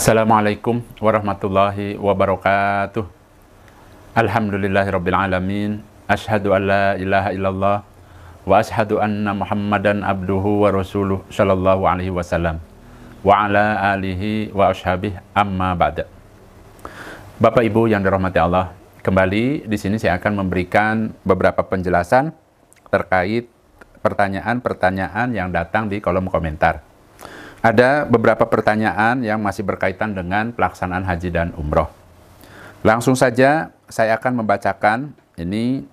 Assalamualaikum warahmatullahi wabarakatuh. Alhamdulillahirabbil alamin. Asyhadu an la ilaha illallah wa asyhadu anna Muhammadan abduhu wa rasuluh sallallahu alaihi wasallam. Wa ala alihi wa ashabihi amma ba'da. Bapak Ibu yang dirahmati Allah, kembali di sini saya akan memberikan beberapa penjelasan terkait pertanyaan-pertanyaan yang datang di kolom komentar ada beberapa pertanyaan yang masih berkaitan dengan pelaksanaan haji dan umroh. Langsung saja saya akan membacakan ini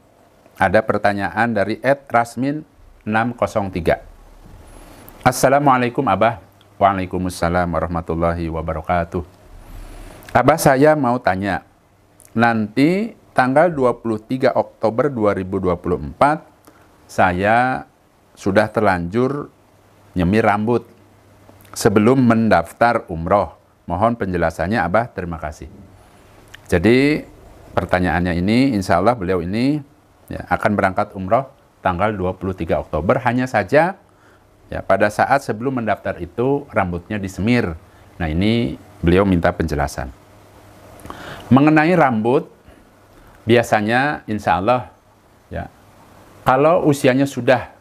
ada pertanyaan dari Ed Rasmin 603. Assalamualaikum Abah. Waalaikumsalam warahmatullahi wabarakatuh. Abah saya mau tanya, nanti tanggal 23 Oktober 2024 saya sudah terlanjur nyemir rambut sebelum mendaftar umroh? Mohon penjelasannya Abah, terima kasih. Jadi pertanyaannya ini, insya Allah beliau ini ya, akan berangkat umroh tanggal 23 Oktober, hanya saja ya, pada saat sebelum mendaftar itu rambutnya disemir. Nah ini beliau minta penjelasan. Mengenai rambut, biasanya insya Allah ya, kalau usianya sudah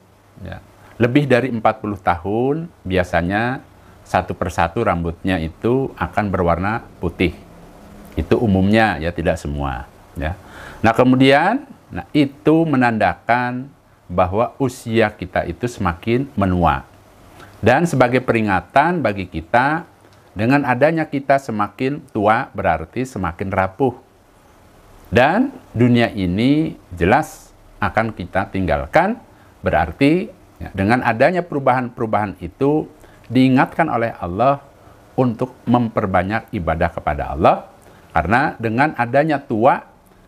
ya, lebih dari 40 tahun, biasanya satu persatu rambutnya itu akan berwarna putih. Itu umumnya ya, tidak semua. Ya. Nah kemudian, nah itu menandakan bahwa usia kita itu semakin menua. Dan sebagai peringatan bagi kita, dengan adanya kita semakin tua berarti semakin rapuh. Dan dunia ini jelas akan kita tinggalkan, berarti ya, dengan adanya perubahan-perubahan itu diingatkan oleh Allah untuk memperbanyak ibadah kepada Allah karena dengan adanya tua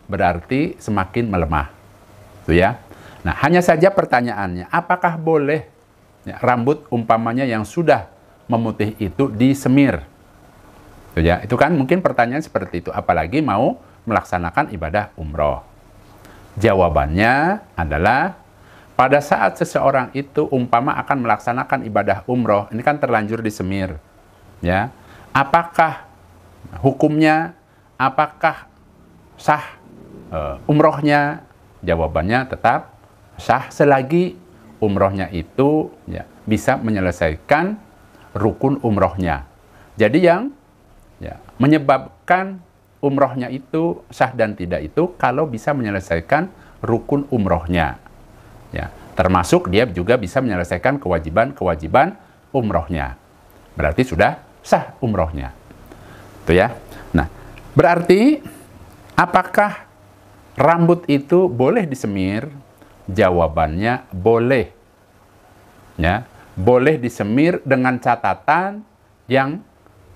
berarti semakin melemah. Itu ya. Nah, hanya saja pertanyaannya, apakah boleh ya, rambut umpamanya yang sudah memutih itu disemir? Itu ya. Itu kan mungkin pertanyaan seperti itu apalagi mau melaksanakan ibadah umroh. Jawabannya adalah pada saat seseorang itu umpama akan melaksanakan ibadah umroh, ini kan terlanjur di semir. Ya. Apakah hukumnya, apakah sah eh, umrohnya? Jawabannya tetap sah selagi umrohnya itu ya, bisa menyelesaikan rukun umrohnya. Jadi yang ya, menyebabkan umrohnya itu sah dan tidak itu kalau bisa menyelesaikan rukun umrohnya. Ya, termasuk dia juga bisa menyelesaikan kewajiban-kewajiban umrohnya. Berarti sudah sah umrohnya. Itu ya. Nah, berarti apakah rambut itu boleh disemir? Jawabannya boleh. Ya, boleh disemir dengan catatan yang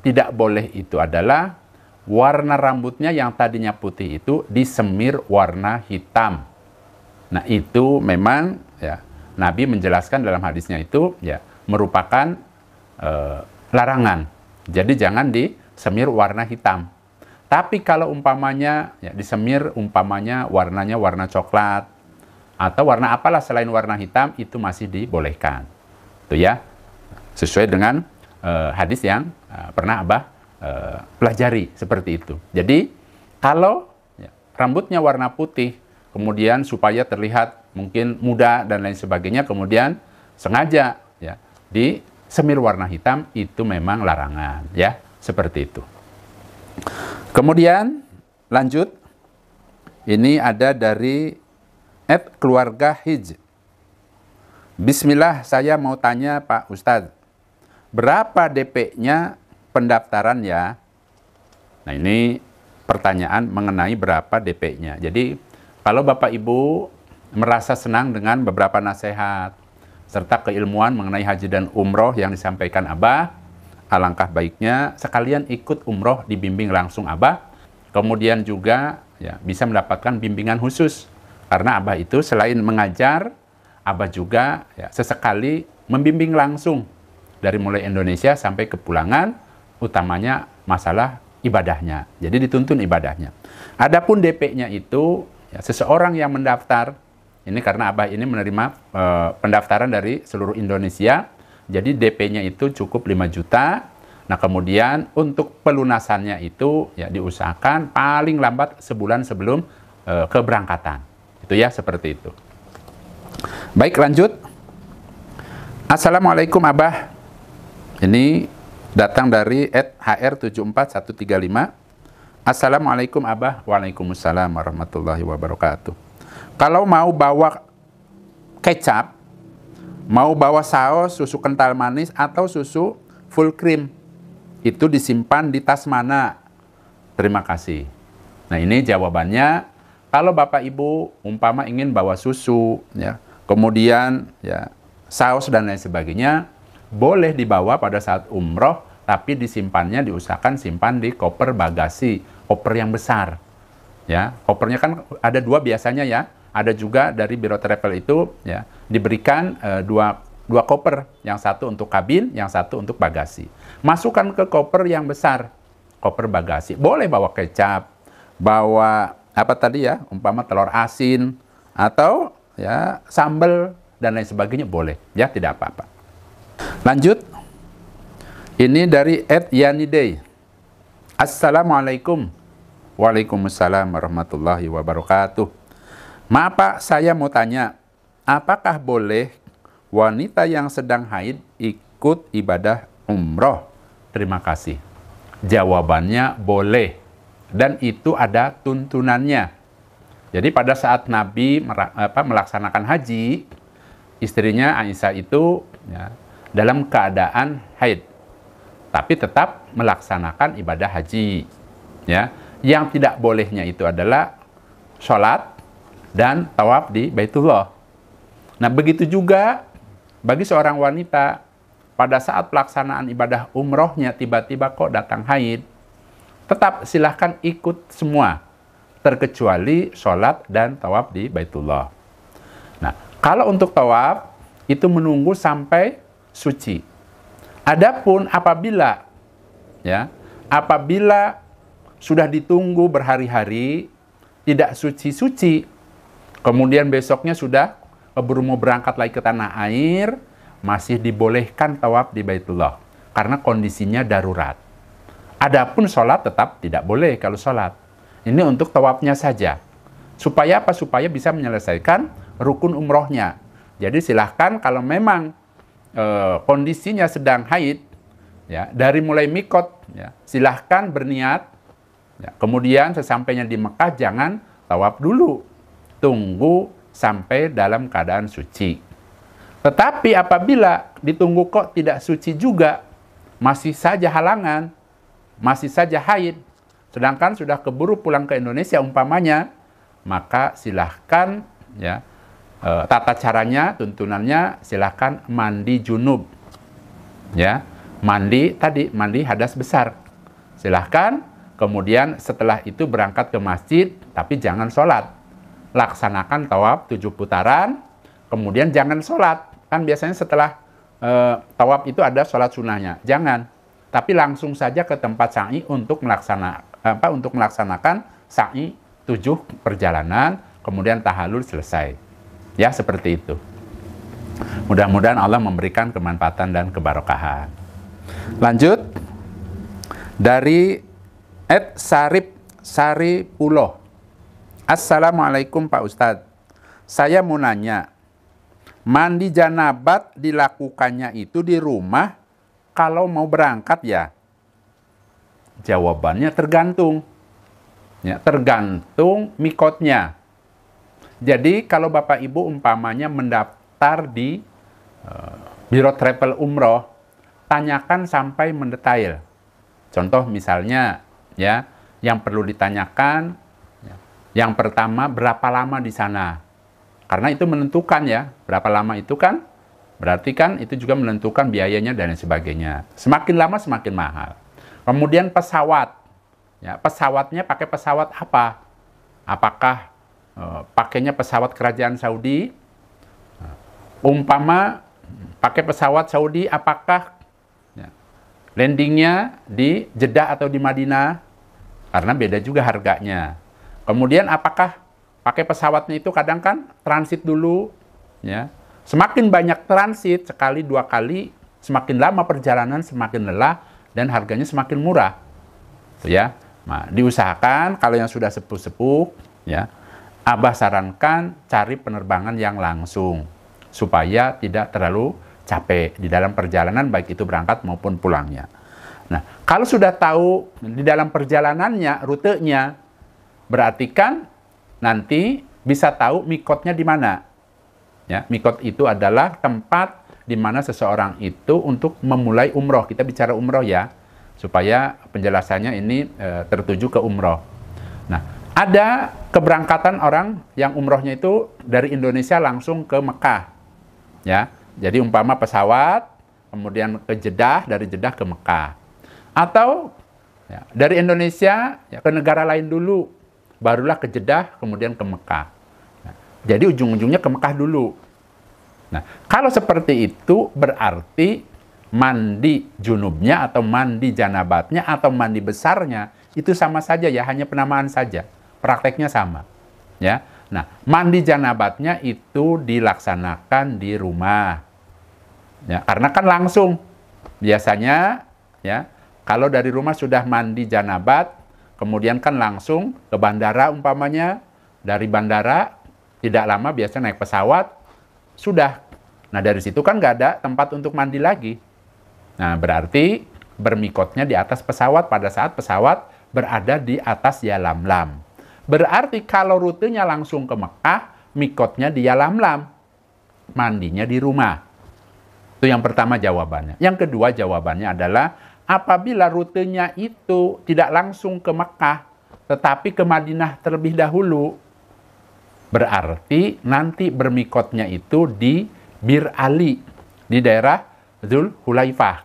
tidak boleh itu adalah warna rambutnya yang tadinya putih itu disemir warna hitam. Nah, itu memang ya Nabi menjelaskan dalam hadisnya itu ya merupakan e, larangan. Jadi jangan disemir warna hitam. Tapi kalau umpamanya ya, disemir umpamanya warnanya warna coklat atau warna apalah selain warna hitam itu masih dibolehkan. Itu ya. Sesuai dengan e, hadis yang e, pernah Abah e, pelajari seperti itu. Jadi kalau ya, rambutnya warna putih kemudian supaya terlihat mungkin muda dan lain sebagainya, kemudian sengaja ya di semir warna hitam itu memang larangan ya, seperti itu. Kemudian lanjut ini ada dari F keluarga Hij. Bismillah, saya mau tanya Pak Ustadz, berapa DP-nya pendaftaran ya? Nah ini pertanyaan mengenai berapa DP-nya. Jadi kalau Bapak Ibu merasa senang dengan beberapa nasihat serta keilmuan mengenai haji dan umroh yang disampaikan Abah, alangkah baiknya sekalian ikut umroh dibimbing langsung Abah. Kemudian juga ya, bisa mendapatkan bimbingan khusus karena Abah itu selain mengajar, Abah juga ya, sesekali membimbing langsung dari mulai Indonesia sampai kepulangan, utamanya masalah ibadahnya. Jadi dituntun ibadahnya. Adapun DP-nya itu Ya, seseorang yang mendaftar ini karena Abah ini menerima e, pendaftaran dari seluruh Indonesia. Jadi DP-nya itu cukup 5 juta. Nah, kemudian untuk pelunasannya itu ya diusahakan paling lambat sebulan sebelum e, keberangkatan. Itu ya seperti itu. Baik, lanjut. Assalamualaikum Abah. Ini datang dari @hr74135. Assalamualaikum Abah. Waalaikumsalam warahmatullahi wabarakatuh. Kalau mau bawa kecap, mau bawa saus, susu kental manis atau susu full cream. Itu disimpan di tas mana? Terima kasih. Nah, ini jawabannya kalau Bapak Ibu umpama ingin bawa susu ya, kemudian ya saus dan lain sebagainya boleh dibawa pada saat umroh tapi disimpannya diusahakan simpan di koper bagasi koper yang besar. Ya, kopernya kan ada dua biasanya ya. Ada juga dari Biro Travel itu ya diberikan e, dua dua koper, yang satu untuk kabin, yang satu untuk bagasi. Masukkan ke koper yang besar, koper bagasi. Boleh bawa kecap, bawa apa tadi ya, umpama telur asin atau ya sambal dan lain sebagainya boleh ya tidak apa-apa. Lanjut. Ini dari Ed Day. Assalamualaikum. Waalaikumsalam warahmatullahi wabarakatuh. Maaf Pak, saya mau tanya, apakah boleh wanita yang sedang haid ikut ibadah umroh? Terima kasih. Jawabannya boleh. Dan itu ada tuntunannya. Jadi pada saat Nabi melaksanakan haji, istrinya Aisyah itu ya, dalam keadaan haid, tapi tetap melaksanakan ibadah haji. Ya, yang tidak bolehnya itu adalah sholat dan tawaf di Baitullah. Nah, begitu juga bagi seorang wanita pada saat pelaksanaan ibadah umrohnya tiba-tiba kok datang haid, tetap silahkan ikut semua, terkecuali sholat dan tawaf di Baitullah. Nah, kalau untuk tawaf, itu menunggu sampai suci. Adapun apabila ya, apabila sudah ditunggu berhari-hari, tidak suci-suci. Kemudian besoknya sudah keburu mau berangkat lagi ke tanah air, masih dibolehkan tawaf di Baitullah karena kondisinya darurat. Adapun sholat tetap tidak boleh kalau sholat. Ini untuk tawafnya saja. Supaya apa? Supaya bisa menyelesaikan rukun umrohnya. Jadi silahkan kalau memang e, kondisinya sedang haid, ya dari mulai mikot, ya, silahkan berniat Ya, kemudian sesampainya di Mekah jangan tawaf dulu. Tunggu sampai dalam keadaan suci. Tetapi apabila ditunggu kok tidak suci juga, masih saja halangan, masih saja haid, sedangkan sudah keburu pulang ke Indonesia umpamanya, maka silahkan ya e, tata caranya, tuntunannya silahkan mandi junub, ya mandi tadi mandi hadas besar, silahkan Kemudian setelah itu berangkat ke masjid, tapi jangan sholat. Laksanakan tawaf tujuh putaran, kemudian jangan sholat. Kan biasanya setelah e, tawaf itu ada sholat sunnahnya. Jangan. Tapi langsung saja ke tempat sa'i untuk melaksanakan apa untuk melaksanakan sa'i tujuh perjalanan, kemudian tahalul selesai. Ya seperti itu. Mudah-mudahan Allah memberikan kemanfaatan dan kebarokahan. Lanjut dari at Sarip Sari Puloh. Assalamualaikum Pak Ustadz. Saya mau nanya, mandi janabat dilakukannya itu di rumah kalau mau berangkat ya? Jawabannya tergantung. Ya, tergantung mikotnya. Jadi kalau Bapak Ibu umpamanya mendaftar di eh, Biro Travel Umroh, tanyakan sampai mendetail. Contoh misalnya ya yang perlu ditanyakan ya. yang pertama berapa lama di sana karena itu menentukan ya berapa lama itu kan berarti kan itu juga menentukan biayanya dan sebagainya semakin lama semakin mahal kemudian pesawat ya pesawatnya pakai pesawat apa apakah eh, pakainya pesawat kerajaan Saudi nah, umpama pakai pesawat Saudi apakah landingnya di Jeddah atau di Madinah karena beda juga harganya. Kemudian apakah pakai pesawatnya itu kadang kan transit dulu ya. Semakin banyak transit sekali dua kali semakin lama perjalanan semakin lelah dan harganya semakin murah. Tuh ya. Nah, diusahakan kalau yang sudah sepuh-sepuh ya, Abah sarankan cari penerbangan yang langsung supaya tidak terlalu capek di dalam perjalanan baik itu berangkat maupun pulangnya. Nah, kalau sudah tahu di dalam perjalanannya rutenya berarti kan nanti bisa tahu mikotnya di mana. Ya, mikot itu adalah tempat di mana seseorang itu untuk memulai umroh. Kita bicara umroh ya, supaya penjelasannya ini e, tertuju ke umroh. Nah, ada keberangkatan orang yang umrohnya itu dari Indonesia langsung ke Mekah. Ya, jadi umpama pesawat, kemudian ke Jeddah, dari Jeddah ke Mekah. Atau ya, dari Indonesia ya, ke negara lain dulu, barulah ke Jeddah, kemudian ke Mekah. Nah, jadi ujung-ujungnya ke Mekah dulu. Nah, kalau seperti itu berarti mandi junubnya atau mandi janabatnya atau mandi besarnya itu sama saja ya, hanya penamaan saja. Prakteknya sama. Ya, Nah, mandi janabatnya itu dilaksanakan di rumah. Ya, karena kan langsung. Biasanya ya, kalau dari rumah sudah mandi janabat, kemudian kan langsung ke bandara umpamanya, dari bandara tidak lama biasanya naik pesawat sudah. Nah, dari situ kan nggak ada tempat untuk mandi lagi. Nah, berarti bermikotnya di atas pesawat pada saat pesawat berada di atas ya lam-lam. Berarti kalau rutenya langsung ke Mekah, mikotnya dia lam-lam Mandinya di rumah. Itu yang pertama jawabannya. Yang kedua jawabannya adalah apabila rutenya itu tidak langsung ke Mekah, tetapi ke Madinah terlebih dahulu, berarti nanti bermikotnya itu di Bir Ali, di daerah Zul Hulaifah.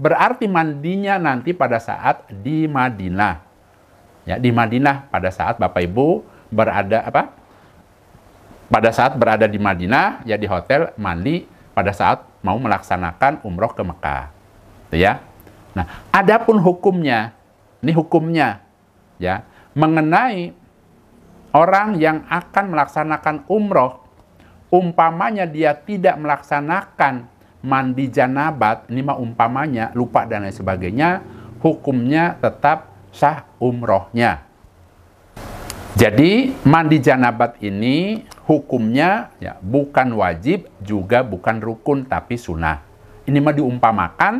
Berarti mandinya nanti pada saat di Madinah ya di Madinah pada saat Bapak Ibu berada apa pada saat berada di Madinah ya di hotel mandi pada saat mau melaksanakan umroh ke Mekah gitu ya nah adapun hukumnya ini hukumnya ya mengenai orang yang akan melaksanakan umroh umpamanya dia tidak melaksanakan mandi janabat ini mah umpamanya lupa dan lain sebagainya hukumnya tetap sah umrohnya. Jadi mandi janabat ini hukumnya ya, bukan wajib juga bukan rukun tapi sunnah. Ini mah diumpamakan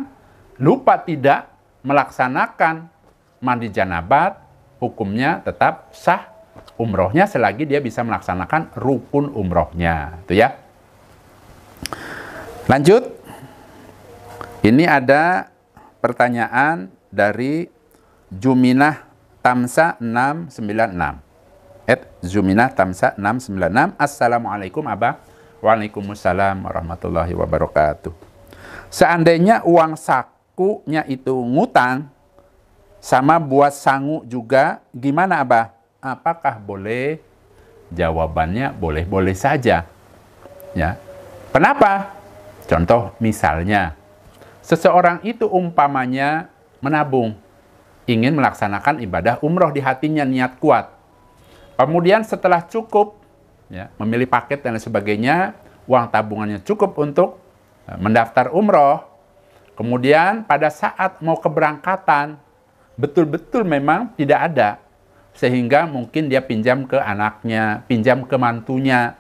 lupa tidak melaksanakan mandi janabat hukumnya tetap sah umrohnya selagi dia bisa melaksanakan rukun umrohnya itu ya lanjut ini ada pertanyaan dari Juminah Tamsa 696. At Juminah Tamsa 696. Assalamualaikum Abah. Waalaikumsalam warahmatullahi wabarakatuh. Seandainya uang sakunya itu ngutang, sama buat sangu juga, gimana Abah? Apakah boleh? Jawabannya boleh-boleh saja. Ya. Kenapa? Contoh misalnya, seseorang itu umpamanya menabung ingin melaksanakan ibadah umroh di hatinya niat kuat. Kemudian setelah cukup, ya, memilih paket dan sebagainya, uang tabungannya cukup untuk e, mendaftar umroh. Kemudian pada saat mau keberangkatan, betul-betul memang tidak ada. Sehingga mungkin dia pinjam ke anaknya, pinjam ke mantunya.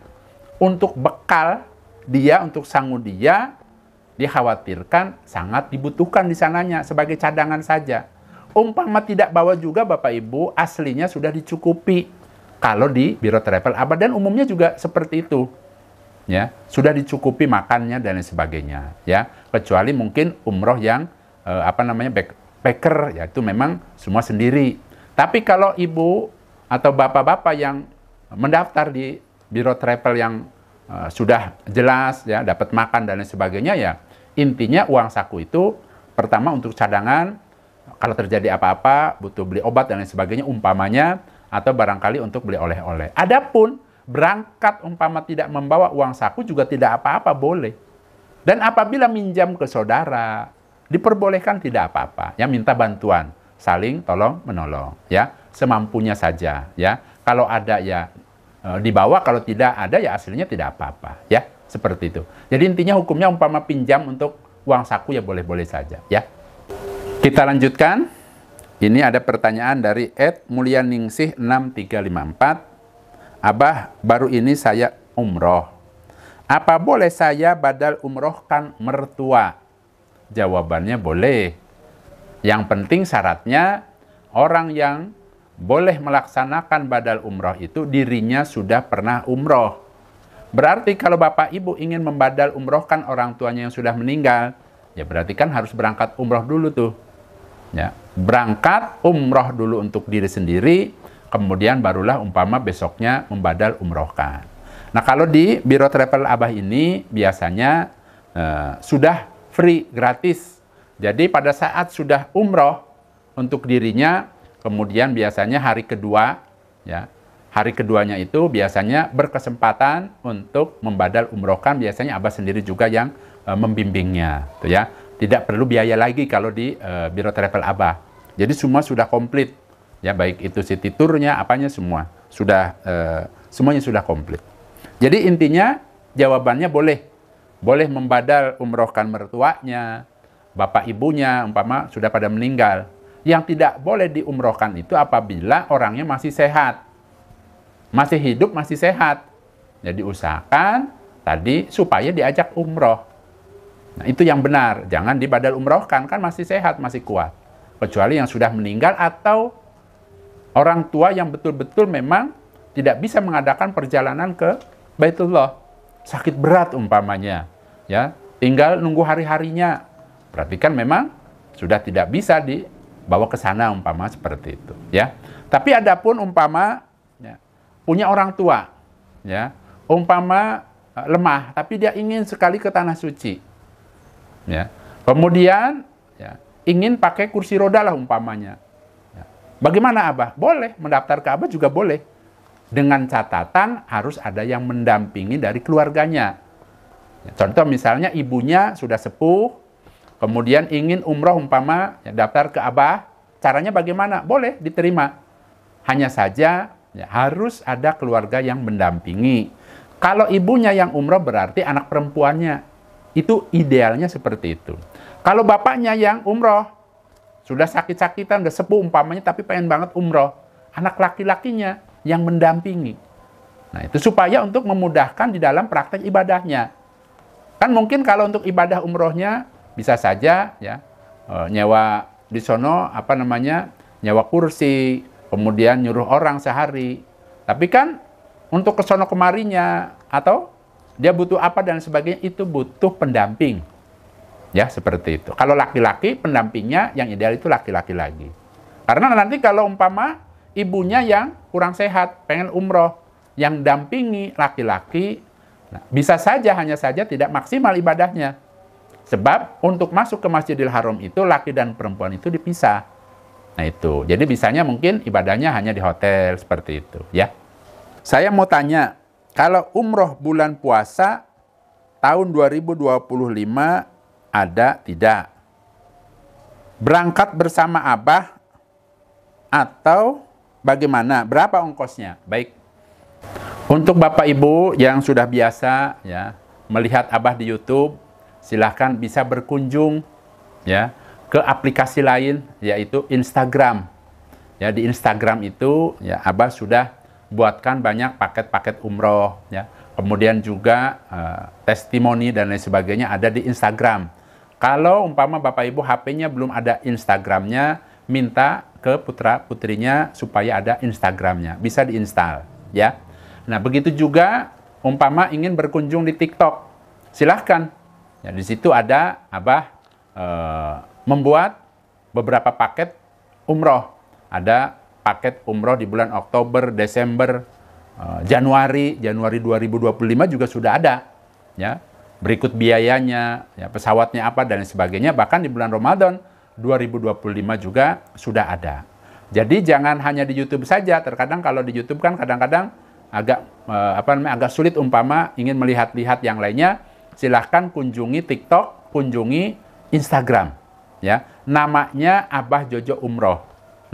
Untuk bekal dia, untuk sanggup dia, dikhawatirkan sangat dibutuhkan di sananya sebagai cadangan saja Umpama tidak bawa juga Bapak Ibu, aslinya sudah dicukupi. Kalau di Biro Travel Abad dan umumnya juga seperti itu. Ya, sudah dicukupi makannya dan lain sebagainya, ya. Kecuali mungkin umroh yang eh, apa namanya backpacker packer ya itu memang semua sendiri. Tapi kalau ibu atau bapak-bapak yang mendaftar di Biro Travel yang eh, sudah jelas ya dapat makan dan lain sebagainya ya intinya uang saku itu pertama untuk cadangan kalau terjadi apa-apa butuh beli obat dan lain sebagainya umpamanya atau barangkali untuk beli oleh-oleh. Adapun berangkat umpama tidak membawa uang saku juga tidak apa-apa boleh. Dan apabila minjam ke saudara diperbolehkan tidak apa-apa. Yang minta bantuan saling tolong menolong ya semampunya saja ya. Kalau ada ya e, dibawa kalau tidak ada ya aslinya tidak apa-apa ya seperti itu. Jadi intinya hukumnya umpama pinjam untuk uang saku ya boleh-boleh saja ya. Kita lanjutkan. Ini ada pertanyaan dari Ed Mulyaningsih 6354. Abah, baru ini saya umroh. Apa boleh saya badal umrohkan mertua? Jawabannya boleh. Yang penting syaratnya orang yang boleh melaksanakan badal umroh itu dirinya sudah pernah umroh. Berarti kalau bapak ibu ingin membadal umrohkan orang tuanya yang sudah meninggal, ya berarti kan harus berangkat umroh dulu tuh. Ya, berangkat umroh dulu untuk diri sendiri, kemudian barulah umpama besoknya membadal umrohkan. Nah kalau di Biro Travel Abah ini biasanya eh, sudah free, gratis. Jadi pada saat sudah umroh untuk dirinya, kemudian biasanya hari kedua, ya hari keduanya itu biasanya berkesempatan untuk membadal umrohkan, biasanya Abah sendiri juga yang eh, membimbingnya, tuh ya. Tidak perlu biaya lagi kalau di uh, Biro Travel Abah. Jadi semua sudah komplit. Ya baik itu city tournya, apanya semua. Sudah uh, semuanya sudah komplit. Jadi intinya jawabannya boleh. Boleh membadal umrohkan mertuanya, bapak ibunya umpama sudah pada meninggal. Yang tidak boleh diumrohkan itu apabila orangnya masih sehat. Masih hidup, masih sehat. Jadi usahakan tadi supaya diajak umroh. Nah, itu yang benar. Jangan dibadal umrohkan, kan masih sehat, masih kuat. Kecuali yang sudah meninggal atau orang tua yang betul-betul memang tidak bisa mengadakan perjalanan ke Baitullah. Sakit berat umpamanya, ya. Tinggal nunggu hari-harinya. perhatikan memang sudah tidak bisa dibawa ke sana umpama seperti itu, ya. Tapi adapun umpama ya, punya orang tua, ya. Umpama eh, lemah tapi dia ingin sekali ke tanah suci Ya. Kemudian ya, ingin pakai kursi roda lah umpamanya. Ya. Bagaimana Abah? Boleh, mendaftar ke Abah juga boleh. Dengan catatan harus ada yang mendampingi dari keluarganya. Ya, contoh misalnya ibunya sudah sepuh, kemudian ingin umroh umpama ya, daftar ke Abah, caranya bagaimana? Boleh diterima. Hanya saja ya, harus ada keluarga yang mendampingi. Kalau ibunya yang umroh berarti anak perempuannya itu idealnya seperti itu. Kalau bapaknya yang umroh, sudah sakit-sakitan, udah sepuh umpamanya, tapi pengen banget umroh. Anak laki-lakinya yang mendampingi. Nah itu supaya untuk memudahkan di dalam praktek ibadahnya. Kan mungkin kalau untuk ibadah umrohnya bisa saja ya e, nyewa di sono apa namanya nyawa kursi, kemudian nyuruh orang sehari. Tapi kan untuk kesono kemarinya atau dia butuh apa dan sebagainya itu butuh pendamping. Ya, seperti itu. Kalau laki-laki pendampingnya yang ideal itu laki-laki lagi. Karena nanti kalau umpama ibunya yang kurang sehat, pengen umroh, yang dampingi laki-laki nah, bisa saja hanya saja tidak maksimal ibadahnya. Sebab untuk masuk ke Masjidil Haram itu laki dan perempuan itu dipisah. Nah itu. Jadi bisanya mungkin ibadahnya hanya di hotel seperti itu, ya. Saya mau tanya kalau umroh bulan puasa tahun 2025 ada tidak? Berangkat bersama abah atau bagaimana? Berapa ongkosnya? Baik. Untuk Bapak Ibu yang sudah biasa ya melihat abah di YouTube, silahkan bisa berkunjung ya ke aplikasi lain yaitu Instagram. Ya di Instagram itu ya abah sudah buatkan banyak paket-paket umroh ya. Kemudian juga uh, testimoni dan lain sebagainya ada di Instagram. Kalau umpama Bapak Ibu HP-nya belum ada Instagram-nya, minta ke putra putrinya supaya ada Instagram-nya, bisa diinstal ya. Nah begitu juga umpama ingin berkunjung di TikTok, silahkan. Ya, di situ ada abah uh, membuat beberapa paket umroh, ada paket umroh di bulan Oktober, Desember, eh, Januari, Januari 2025 juga sudah ada. Ya, berikut biayanya, ya, pesawatnya apa dan sebagainya. Bahkan di bulan Ramadan 2025 juga sudah ada. Jadi jangan hanya di YouTube saja. Terkadang kalau di YouTube kan kadang-kadang agak eh, apa namanya agak sulit umpama ingin melihat-lihat yang lainnya. Silahkan kunjungi TikTok, kunjungi Instagram. Ya, namanya Abah Jojo Umroh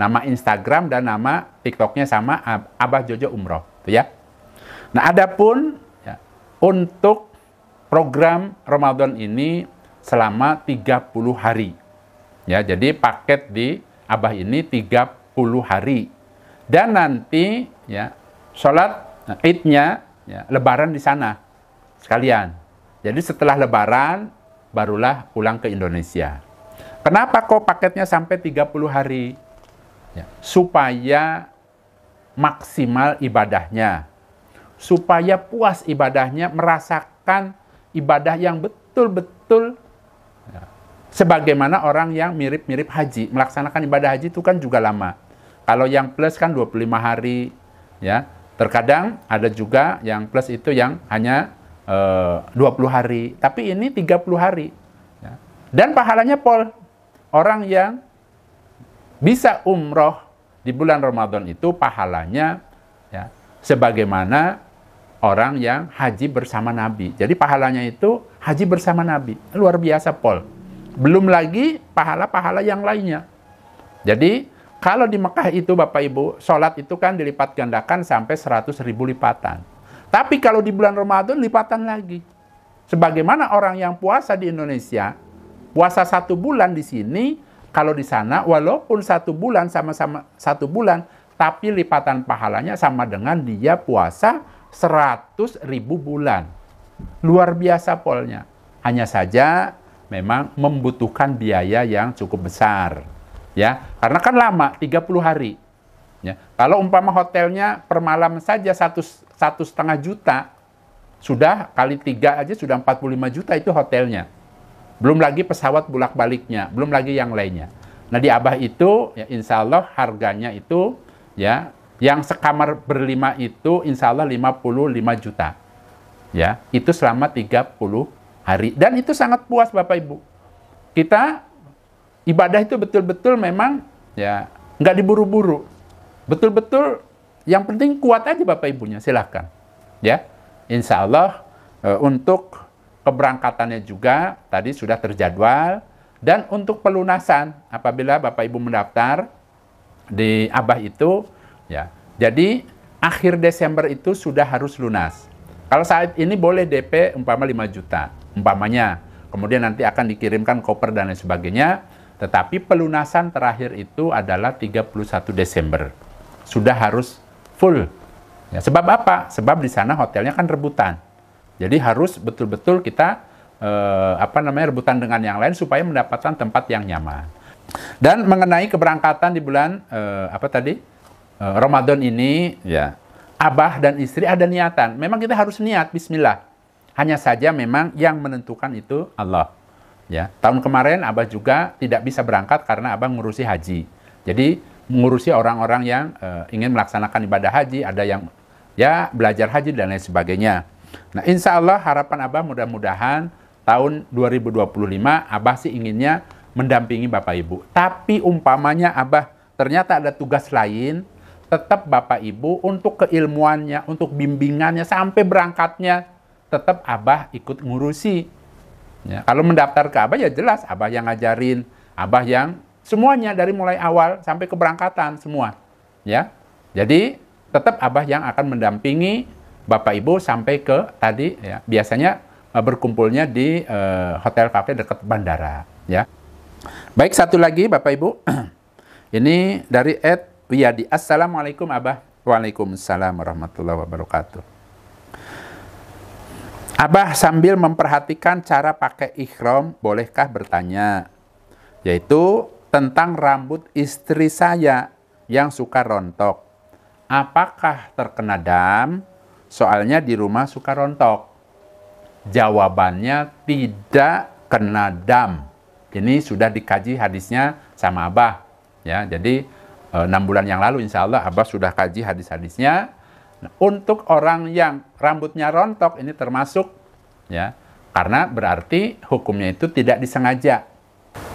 Nama Instagram dan nama TikToknya sama Abah Jojo Umroh, tuh gitu ya. Nah, adapun ya, untuk program Ramadan ini selama 30 hari. Ya, jadi paket di Abah ini 30 hari. Dan nanti ya sholat nah, idnya ya, lebaran di sana sekalian. Jadi setelah lebaran barulah pulang ke Indonesia. Kenapa kok paketnya sampai 30 hari? ya. supaya maksimal ibadahnya, supaya puas ibadahnya, merasakan ibadah yang betul-betul ya. sebagaimana orang yang mirip-mirip haji. Melaksanakan ibadah haji itu kan juga lama. Kalau yang plus kan 25 hari, ya. Terkadang ada juga yang plus itu yang hanya e, eh, 20 hari, tapi ini 30 hari. Ya. Dan pahalanya pol orang yang bisa umroh di bulan Ramadan itu pahalanya ya, sebagaimana orang yang haji bersama Nabi. Jadi pahalanya itu haji bersama Nabi. Luar biasa, Pol. Belum lagi pahala-pahala yang lainnya. Jadi kalau di Mekah itu Bapak Ibu, sholat itu kan dilipat gandakan sampai 100 ribu lipatan. Tapi kalau di bulan Ramadan lipatan lagi. Sebagaimana orang yang puasa di Indonesia, puasa satu bulan di sini kalau di sana, walaupun satu bulan sama-sama satu bulan, tapi lipatan pahalanya sama dengan dia puasa 100 ribu bulan. Luar biasa polnya. Hanya saja memang membutuhkan biaya yang cukup besar. ya Karena kan lama, 30 hari. Ya. Kalau umpama hotelnya per malam saja satu, satu setengah juta, sudah kali tiga aja sudah 45 juta itu hotelnya. Belum lagi pesawat bulak baliknya belum lagi yang lainnya. Nah di Abah itu, ya, insya Allah harganya itu ya yang sekamar berlima itu insya Allah 55 juta. Ya, itu selama 30 hari. Dan itu sangat puas Bapak Ibu. Kita ibadah itu betul-betul memang ya nggak diburu-buru. Betul-betul yang penting kuat aja Bapak Ibunya, silahkan. Ya, insya Allah e, untuk keberangkatannya juga tadi sudah terjadwal dan untuk pelunasan apabila Bapak Ibu mendaftar di Abah itu ya. Jadi akhir Desember itu sudah harus lunas. Kalau saat ini boleh DP umpama 5 juta umpamanya. Kemudian nanti akan dikirimkan koper dan lain sebagainya. Tetapi pelunasan terakhir itu adalah 31 Desember. Sudah harus full. Ya, sebab apa? Sebab di sana hotelnya kan rebutan. Jadi harus betul-betul kita eh, apa namanya rebutan dengan yang lain supaya mendapatkan tempat yang nyaman. Dan mengenai keberangkatan di bulan eh, apa tadi eh, Ramadan ini ya abah dan istri ada niatan. Memang kita harus niat Bismillah. Hanya saja memang yang menentukan itu Allah. Ya tahun kemarin abah juga tidak bisa berangkat karena abah ngurusi haji. Jadi mengurusi orang-orang yang uh, ingin melaksanakan ibadah haji, ada yang ya belajar haji dan lain sebagainya. Nah insya Allah harapan Abah mudah-mudahan tahun 2025 Abah sih inginnya mendampingi Bapak Ibu. Tapi umpamanya Abah ternyata ada tugas lain, tetap Bapak Ibu untuk keilmuannya, untuk bimbingannya sampai berangkatnya tetap Abah ikut ngurusi. Ya, kalau mendaftar ke Abah ya jelas Abah yang ngajarin, Abah yang semuanya dari mulai awal sampai keberangkatan semua. Ya. Jadi tetap Abah yang akan mendampingi Bapak Ibu sampai ke tadi ya biasanya uh, berkumpulnya di uh, hotel kafe dekat bandara ya. Baik satu lagi Bapak Ibu. Ini dari Ed Wiyadi. Assalamualaikum Abah. Waalaikumsalam warahmatullahi wabarakatuh. Abah sambil memperhatikan cara pakai ikhram, bolehkah bertanya? Yaitu tentang rambut istri saya yang suka rontok. Apakah terkena dam? Soalnya di rumah suka rontok. Jawabannya tidak kena dam. Ini sudah dikaji hadisnya sama Abah. Ya, jadi eh, enam bulan yang lalu insya Allah Abah sudah kaji hadis-hadisnya. untuk orang yang rambutnya rontok ini termasuk ya karena berarti hukumnya itu tidak disengaja.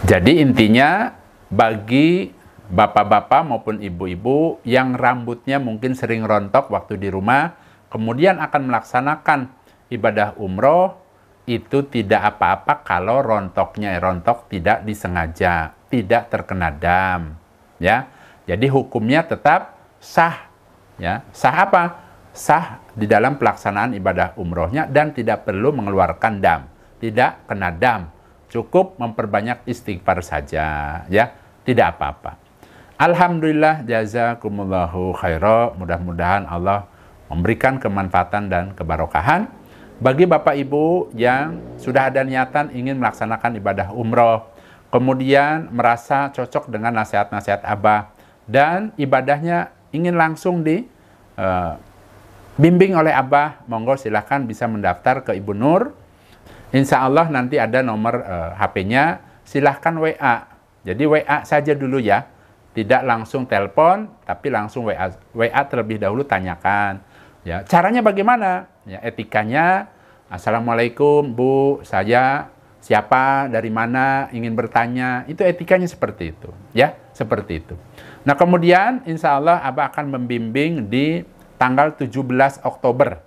Jadi intinya bagi bapak-bapak maupun ibu-ibu yang rambutnya mungkin sering rontok waktu di rumah, kemudian akan melaksanakan ibadah umroh, itu tidak apa-apa kalau rontoknya rontok tidak disengaja, tidak terkena dam, ya. Jadi hukumnya tetap sah, ya. Sah apa? Sah di dalam pelaksanaan ibadah umrohnya dan tidak perlu mengeluarkan dam, tidak kena dam. Cukup memperbanyak istighfar saja, ya. Tidak apa-apa. Alhamdulillah jazakumullahu khairah. Mudah-mudahan Allah memberikan kemanfaatan dan kebarokahan. Bagi Bapak Ibu yang sudah ada niatan ingin melaksanakan ibadah umroh, kemudian merasa cocok dengan nasihat-nasihat Abah, dan ibadahnya ingin langsung dibimbing eh, uh, oleh Abah, monggo silahkan bisa mendaftar ke Ibu Nur. Insya Allah nanti ada nomor uh, eh, HP-nya, silahkan WA. Jadi WA saja dulu ya, tidak langsung telepon, tapi langsung WA, WA terlebih dahulu tanyakan Ya, caranya bagaimana? Ya, etikanya Assalamualaikum, Bu, saya siapa, dari mana, ingin bertanya. Itu etikanya seperti itu, ya, seperti itu. Nah, kemudian insya Allah Abah akan membimbing di tanggal 17 Oktober.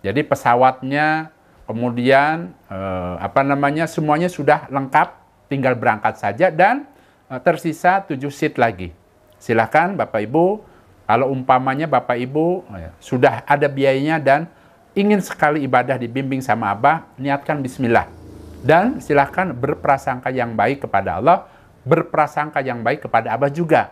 Jadi pesawatnya kemudian eh, apa namanya semuanya sudah lengkap, tinggal berangkat saja dan eh, tersisa 7 seat lagi. Silahkan Bapak Ibu kalau umpamanya Bapak Ibu oh, iya. sudah ada biayanya dan ingin sekali ibadah dibimbing sama Abah, niatkan bismillah. Dan silahkan berprasangka yang baik kepada Allah, berprasangka yang baik kepada Abah juga.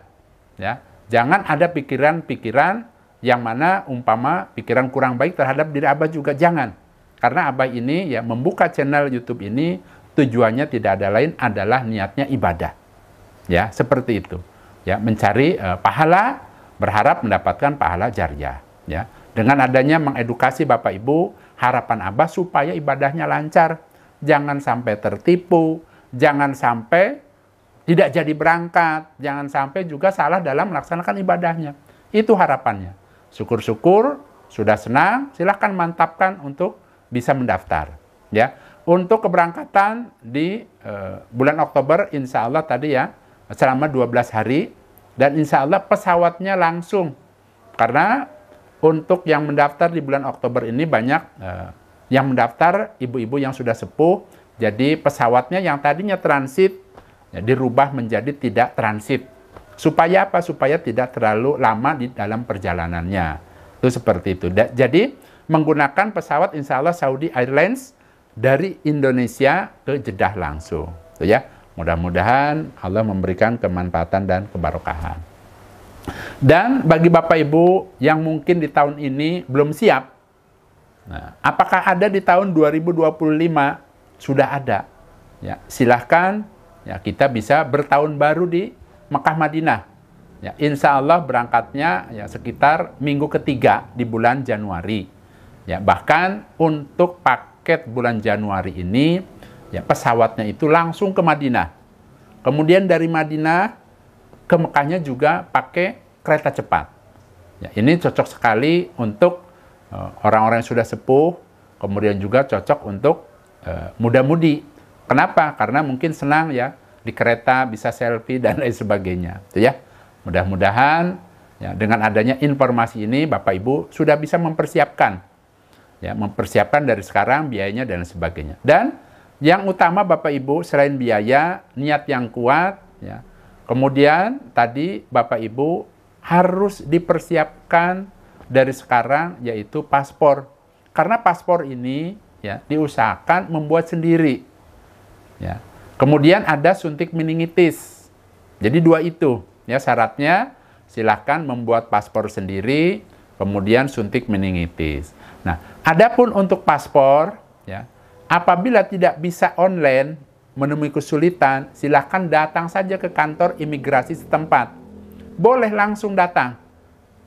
Ya, Jangan ada pikiran-pikiran yang mana umpama pikiran kurang baik terhadap diri Abah juga. Jangan. Karena Abah ini ya membuka channel YouTube ini tujuannya tidak ada lain adalah niatnya ibadah. Ya, seperti itu. Ya, mencari uh, pahala berharap mendapatkan pahala jariah ya. Dengan adanya mengedukasi Bapak Ibu, harapan Abah supaya ibadahnya lancar. Jangan sampai tertipu, jangan sampai tidak jadi berangkat, jangan sampai juga salah dalam melaksanakan ibadahnya. Itu harapannya. Syukur-syukur sudah senang, silahkan mantapkan untuk bisa mendaftar. Ya, untuk keberangkatan di uh, bulan Oktober, insya Allah tadi ya, selama 12 hari dan insya Allah pesawatnya langsung karena untuk yang mendaftar di bulan Oktober ini banyak eh, yang mendaftar ibu-ibu yang sudah sepuh jadi pesawatnya yang tadinya transit ya, dirubah menjadi tidak transit supaya apa supaya tidak terlalu lama di dalam perjalanannya itu seperti itu jadi menggunakan pesawat insya Allah Saudi Airlines dari Indonesia ke Jeddah langsung tuh ya Mudah-mudahan Allah memberikan kemanfaatan dan kebarokahan. Dan bagi Bapak Ibu yang mungkin di tahun ini belum siap, nah, apakah ada di tahun 2025 sudah ada? Ya, silahkan ya kita bisa bertahun baru di Mekah Madinah. Ya, insya Allah berangkatnya ya sekitar minggu ketiga di bulan Januari. Ya, bahkan untuk paket bulan Januari ini ya pesawatnya itu langsung ke Madinah. Kemudian dari Madinah ke Mekahnya juga pakai kereta cepat. Ya, ini cocok sekali untuk eh, orang-orang uh, yang sudah sepuh, kemudian juga cocok untuk uh, muda-mudi. Kenapa? Karena mungkin senang ya di kereta bisa selfie dan lain sebagainya. Itu ya. Mudah-mudahan ya dengan adanya informasi ini Bapak Ibu sudah bisa mempersiapkan ya mempersiapkan dari sekarang biayanya dan sebagainya. Dan yang utama Bapak Ibu selain biaya, niat yang kuat ya. Kemudian tadi Bapak Ibu harus dipersiapkan dari sekarang yaitu paspor. Karena paspor ini ya diusahakan membuat sendiri. Ya. Kemudian ada suntik meningitis. Jadi dua itu ya syaratnya silahkan membuat paspor sendiri, kemudian suntik meningitis. Nah, adapun untuk paspor ya Apabila tidak bisa online, menemui kesulitan, silahkan datang saja ke kantor imigrasi setempat. Boleh langsung datang.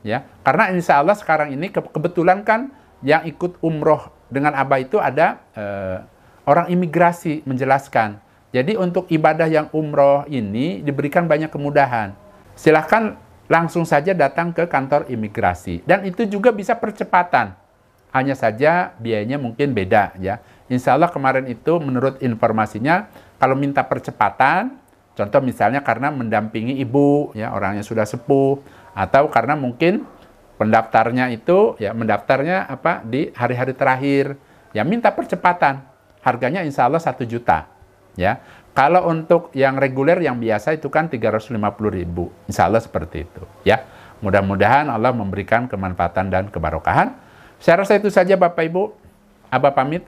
ya Karena insya Allah sekarang ini kebetulan kan yang ikut umroh dengan Abah itu ada eh, orang imigrasi menjelaskan. Jadi untuk ibadah yang umroh ini diberikan banyak kemudahan. Silahkan langsung saja datang ke kantor imigrasi. Dan itu juga bisa percepatan. Hanya saja biayanya mungkin beda ya. Insya Allah kemarin itu menurut informasinya kalau minta percepatan, contoh misalnya karena mendampingi ibu, ya orangnya sudah sepuh, atau karena mungkin pendaftarnya itu ya mendaftarnya apa di hari-hari terakhir, ya minta percepatan. Harganya insya Allah satu juta, ya. Kalau untuk yang reguler yang biasa itu kan 350 ribu, insya Allah seperti itu, ya. Mudah-mudahan Allah memberikan kemanfaatan dan kebarokahan. Saya rasa itu saja Bapak Ibu. Abah pamit.